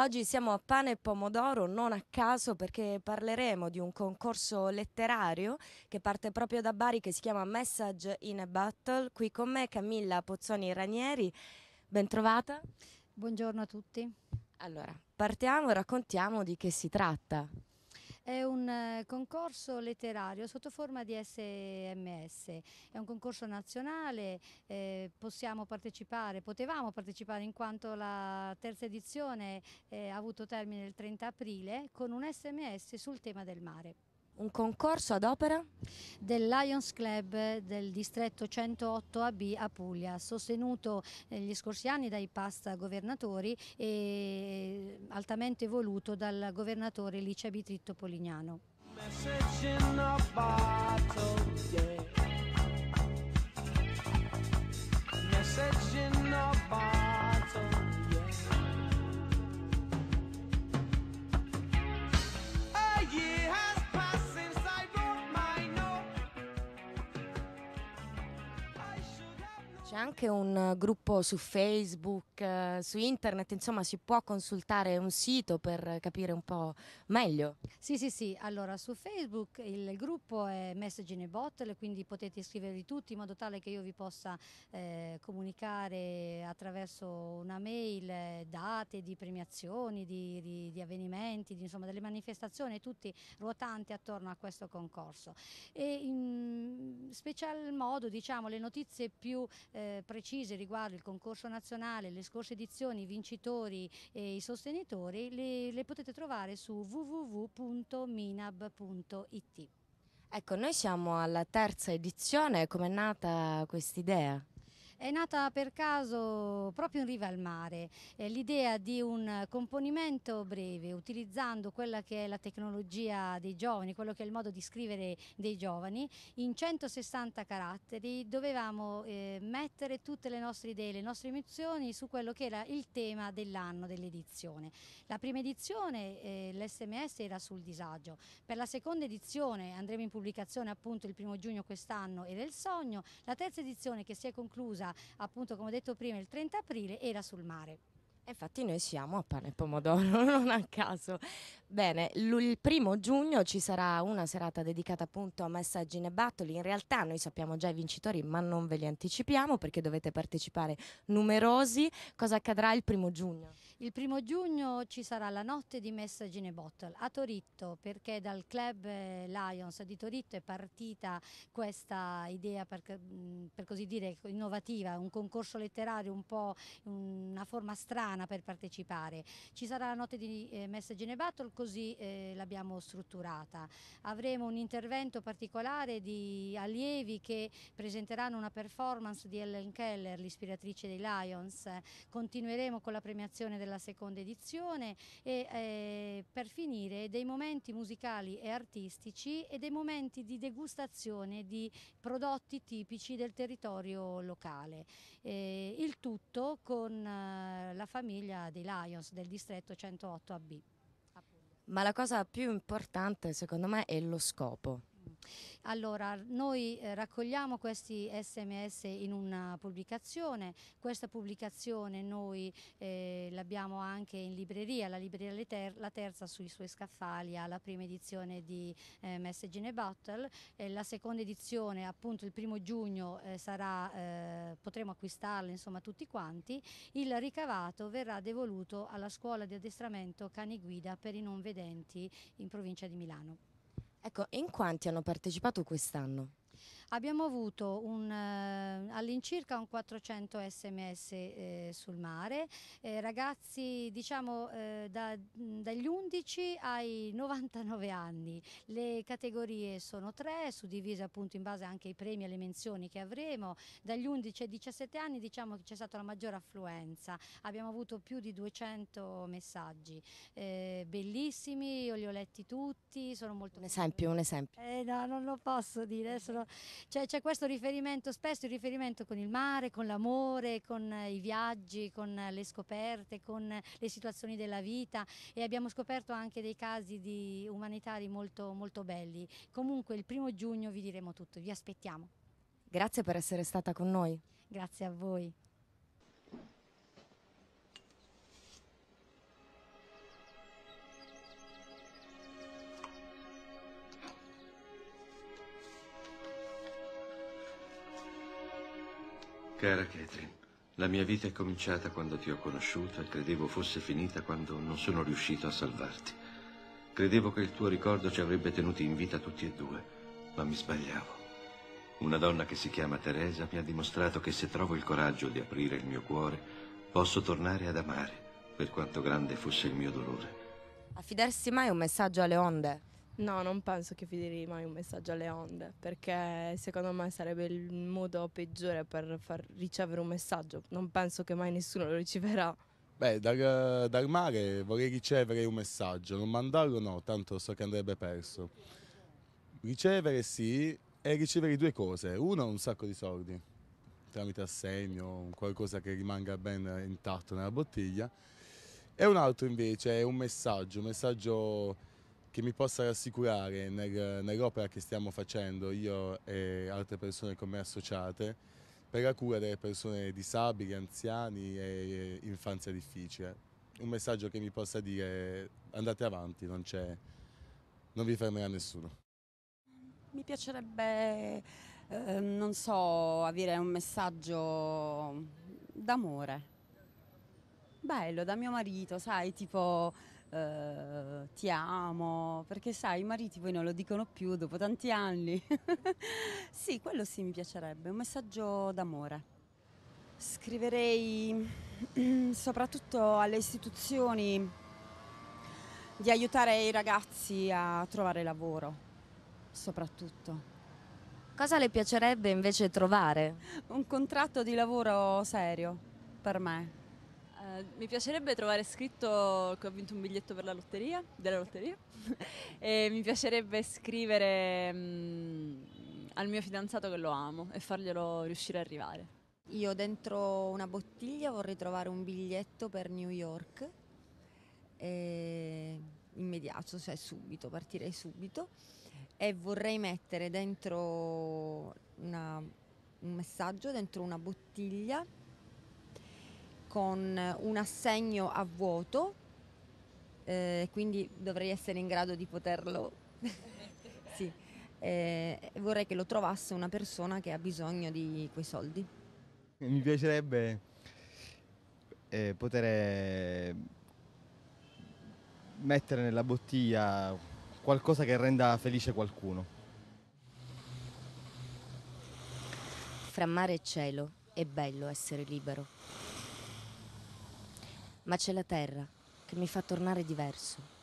Oggi siamo a Pane e Pomodoro non a caso perché parleremo di un concorso letterario che parte proprio da Bari che si chiama Message in a Battle. Qui con me Camilla Pozzoni Ranieri, bentrovata. Buongiorno a tutti. Allora, partiamo e raccontiamo di che si tratta. È un eh, concorso letterario sotto forma di SMS, è un concorso nazionale, eh, possiamo partecipare, potevamo partecipare in quanto la terza edizione eh, ha avuto termine il 30 aprile con un SMS sul tema del mare. Un concorso ad opera? Del Lions Club del distretto 108 AB a Puglia, sostenuto negli eh, scorsi anni dai pasta governatori e eh, altamente voluto dal governatore Licia Bitritto Polignano. Message C'è anche un eh, gruppo su Facebook, eh, su internet, insomma si può consultare un sito per capire un po' meglio. Sì, sì, sì, allora su Facebook il gruppo è Messaging e Bottle, quindi potete iscrivervi tutti in modo tale che io vi possa eh, comunicare attraverso una mail eh, date di premiazioni, di, di, di avvenimenti, di, insomma delle manifestazioni, tutti ruotanti attorno a questo concorso. E in special modo diciamo le notizie più... Eh, eh, precise riguardo il concorso nazionale, le scorse edizioni, i vincitori e i sostenitori le, le potete trovare su www.minab.it. Ecco, noi siamo alla terza edizione, com'è nata questa idea? È nata per caso proprio in riva al mare eh, l'idea di un componimento breve utilizzando quella che è la tecnologia dei giovani, quello che è il modo di scrivere dei giovani, in 160 caratteri dovevamo eh, mettere tutte le nostre idee, le nostre emozioni su quello che era il tema dell'anno dell'edizione. La prima edizione eh, l'SMS era sul disagio, per la seconda edizione andremo in pubblicazione appunto il primo giugno quest'anno era il sogno, la terza edizione che si è conclusa appunto come ho detto prima il 30 aprile era sul mare. Infatti noi siamo a pane e pomodoro, non a caso, Bene, l- il primo giugno ci sarà una serata dedicata appunto a messaggi e battoli. In realtà noi sappiamo già i vincitori, ma non ve li anticipiamo perché dovete partecipare numerosi. Cosa accadrà il primo giugno? Il primo giugno ci sarà la notte di Messaging e Bottle a Toritto perché dal club eh, Lions di Toritto è partita questa idea per, per, così dire innovativa, un concorso letterario un po' una forma strana per partecipare. Ci sarà la notte di eh, Messaging e Battle così eh, l'abbiamo strutturata. Avremo un intervento particolare di allievi che presenteranno una performance di Ellen Keller, l'ispiratrice dei Lions. Continueremo con la premiazione della seconda edizione e eh, per finire dei momenti musicali e artistici e dei momenti di degustazione di prodotti tipici del territorio locale. Eh, il tutto con eh, la famiglia dei Lions del distretto 108 AB ma la cosa più importante secondo me è lo scopo. Allora, noi eh, raccogliamo questi sms in una pubblicazione, questa pubblicazione noi eh, l'abbiamo anche in libreria, la libreria La Terza sui suoi scaffali ha la prima edizione di eh, Message in a Bottle, eh, la seconda edizione appunto il primo giugno eh, sarà, eh, potremo acquistarla insomma tutti quanti, il ricavato verrà devoluto alla scuola di addestramento cani guida per i non vedenti in provincia di Milano. Ecco, in quanti hanno partecipato quest'anno? Abbiamo avuto eh, all'incirca un 400 sms eh, sul mare, eh, ragazzi diciamo eh, da, dagli 11 ai 99 anni, le categorie sono tre, suddivise appunto in base anche ai premi e alle menzioni che avremo, dagli 11 ai 17 anni diciamo che c'è stata la maggiore affluenza, abbiamo avuto più di 200 messaggi, eh, bellissimi, io li ho letti tutti, sono molto... Un esempio, un esempio. Eh, no, non lo posso dire, sono cioè c'è questo riferimento, spesso il riferimento con il mare, con l'amore, con eh, i viaggi, con eh, le scoperte, con eh, le situazioni della vita e abbiamo scoperto anche dei casi di umanitari molto, molto belli. Comunque il primo giugno vi diremo tutto, vi aspettiamo. Grazie per essere stata con noi. Grazie a voi. Cara Catherine, la mia vita è cominciata quando ti ho conosciuta e credevo fosse finita quando non sono riuscito a salvarti. Credevo che il tuo ricordo ci avrebbe tenuti in vita tutti e due, ma mi sbagliavo. Una donna che si chiama Teresa mi ha dimostrato che se trovo il coraggio di aprire il mio cuore, posso tornare ad amare, per quanto grande fosse il mio dolore. Affidarsi mai un messaggio alle onde. No, non penso che finirei mai un messaggio alle onde, perché secondo me sarebbe il modo peggiore per far ricevere un messaggio. Non penso che mai nessuno lo riceverà. Beh, dal, dal mare eh, vorrei ricevere un messaggio, non mandarlo no, tanto so che andrebbe perso. Ricevere sì, e ricevere due cose. Uno, un sacco di soldi, tramite assegno, qualcosa che rimanga ben intatto nella bottiglia. E un altro invece è un messaggio, un messaggio che mi possa rassicurare nel, nell'opera che stiamo facendo io e altre persone con me associate per la cura delle persone disabili, anziani e infanzia difficile. Un messaggio che mi possa dire andate avanti, non, non vi fermerà nessuno. Mi piacerebbe, eh, non so, avere un messaggio d'amore bello da mio marito, sai, tipo eh, ti amo, perché sai, i mariti poi non lo dicono più dopo tanti anni. sì, quello sì mi piacerebbe, un messaggio d'amore. Scriverei soprattutto alle istituzioni di aiutare i ragazzi a trovare lavoro, soprattutto. Cosa le piacerebbe invece trovare? Un contratto di lavoro serio per me mi piacerebbe trovare scritto che ho vinto un biglietto per la lotteria, della lotteria, e mi piacerebbe scrivere mh, mm, al mio fidanzato che lo amo e farglielo riuscire a arrivare. Io dentro una bottiglia vorrei trovare un biglietto per New York, e immediato, cioè subito, partirei subito, e vorrei mettere dentro una, un messaggio, dentro una bottiglia con un assegno a vuoto, eh, quindi dovrei essere in grado di poterlo. sì. eh, vorrei che lo trovasse una persona che ha bisogno di quei soldi. Mi piacerebbe eh, poter eh, mettere nella bottiglia qualcosa che renda felice qualcuno. Fra mare e cielo è bello essere libero ma c'è la terra che mi fa tornare diverso.